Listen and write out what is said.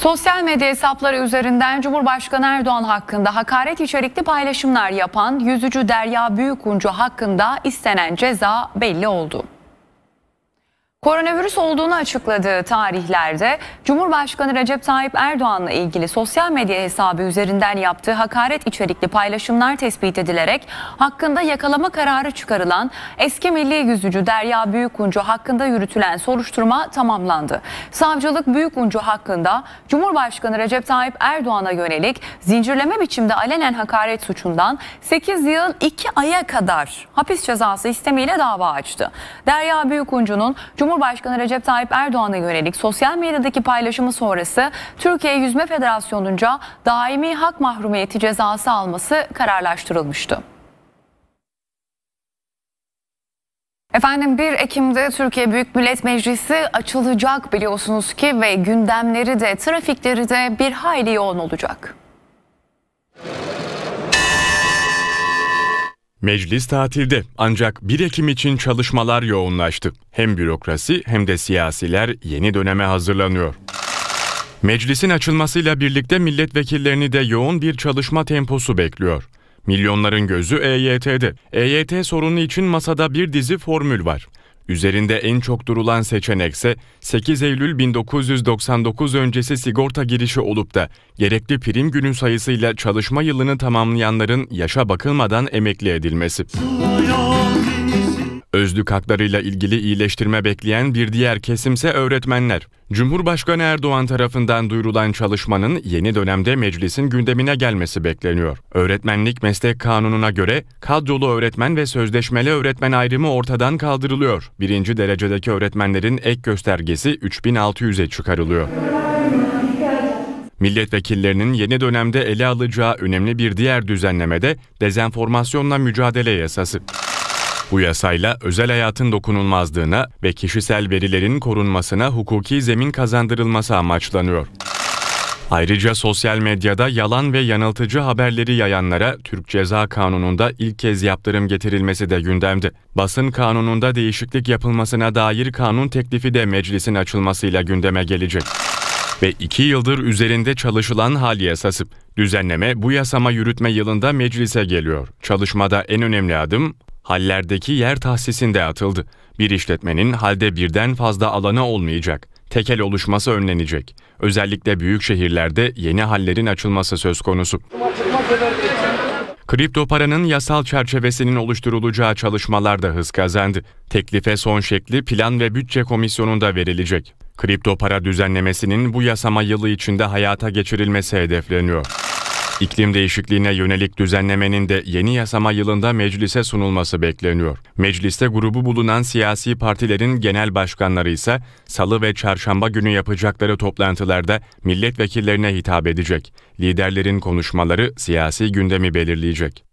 Sosyal medya hesapları üzerinden Cumhurbaşkanı Erdoğan hakkında hakaret içerikli paylaşımlar yapan yüzücü Derya Büyükuncu hakkında istenen ceza belli oldu. Koronavirüs olduğunu açıkladığı tarihlerde Cumhurbaşkanı Recep Tayyip Erdoğan'la ilgili sosyal medya hesabı üzerinden yaptığı hakaret içerikli paylaşımlar tespit edilerek hakkında yakalama kararı çıkarılan eski milli yüzücü Derya Büyükuncu hakkında yürütülen soruşturma tamamlandı. Savcılık Büyükuncu hakkında Cumhurbaşkanı Recep Tayyip Erdoğan'a yönelik zincirleme biçimde alenen hakaret suçundan 8 yıl 2 aya kadar hapis cezası istemiyle dava açtı. Derya Büyükuncu'nun Cumhurbaşkanı Cumhurbaşkanı Recep Tayyip Erdoğan'a yönelik sosyal medyadaki paylaşımı sonrası Türkiye Yüzme Federasyonu'nca daimi hak mahrumiyeti cezası alması kararlaştırılmıştı. Efendim 1 Ekim'de Türkiye Büyük Millet Meclisi açılacak biliyorsunuz ki ve gündemleri de trafikleri de bir hayli yoğun olacak. Meclis tatilde ancak 1 Ekim için çalışmalar yoğunlaştı. Hem bürokrasi hem de siyasiler yeni döneme hazırlanıyor. Meclisin açılmasıyla birlikte milletvekillerini de yoğun bir çalışma temposu bekliyor. Milyonların gözü EYT'de. EYT sorunu için masada bir dizi formül var. Üzerinde en çok durulan seçenekse 8 Eylül 1999 öncesi sigorta girişi olup da gerekli prim günü sayısıyla çalışma yılını tamamlayanların yaşa bakılmadan emekli edilmesi. Suya. Özlük haklarıyla ilgili iyileştirme bekleyen bir diğer kesimse öğretmenler. Cumhurbaşkanı Erdoğan tarafından duyurulan çalışmanın yeni dönemde meclisin gündemine gelmesi bekleniyor. Öğretmenlik meslek kanununa göre kadrolu öğretmen ve sözleşmeli öğretmen ayrımı ortadan kaldırılıyor. Birinci derecedeki öğretmenlerin ek göstergesi 3600'e çıkarılıyor. Milletvekillerinin yeni dönemde ele alacağı önemli bir diğer düzenlemede dezenformasyonla mücadele yasası. Bu yasayla özel hayatın dokunulmazlığına ve kişisel verilerin korunmasına hukuki zemin kazandırılması amaçlanıyor. Ayrıca sosyal medyada yalan ve yanıltıcı haberleri yayanlara Türk Ceza Kanunu'nda ilk kez yaptırım getirilmesi de gündemdi. Basın kanununda değişiklik yapılmasına dair kanun teklifi de meclisin açılmasıyla gündeme gelecek. Ve iki yıldır üzerinde çalışılan hal yasası. Düzenleme bu yasama yürütme yılında meclise geliyor. Çalışmada en önemli adım hallerdeki yer tahsisinde atıldı. Bir işletmenin halde birden fazla alanı olmayacak. Tekel oluşması önlenecek. Özellikle büyük şehirlerde yeni hallerin açılması söz konusu. Kripto paranın yasal çerçevesinin oluşturulacağı çalışmalar da hız kazandı. Teklife son şekli Plan ve Bütçe Komisyonu'nda verilecek. Kripto para düzenlemesinin bu yasama yılı içinde hayata geçirilmesi hedefleniyor. İklim değişikliğine yönelik düzenlemenin de yeni yasama yılında meclise sunulması bekleniyor. Mecliste grubu bulunan siyasi partilerin genel başkanları ise salı ve çarşamba günü yapacakları toplantılarda milletvekillerine hitap edecek. Liderlerin konuşmaları siyasi gündemi belirleyecek.